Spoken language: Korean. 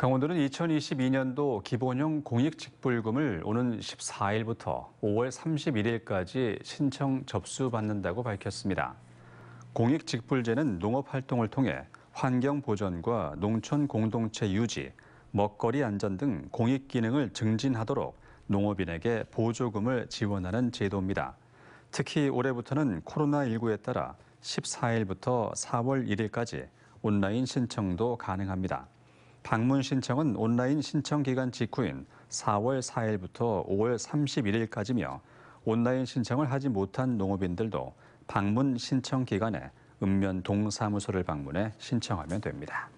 강원도는 2022년도 기본형 공익직불금을 오는 14일부터 5월 31일까지 신청 접수받는다고 밝혔습니다. 공익직불제는 농업활동을 통해 환경보전과 농촌 공동체 유지, 먹거리 안전 등 공익기능을 증진하도록 농업인에게 보조금을 지원하는 제도입니다. 특히 올해부터는 코로나19에 따라 14일부터 4월 1일까지 온라인 신청도 가능합니다. 방문 신청은 온라인 신청 기간 직후인 4월 4일부터 5월 31일까지며 온라인 신청을 하지 못한 농업인들도 방문 신청 기간에 읍면 동사무소를 방문해 신청하면 됩니다.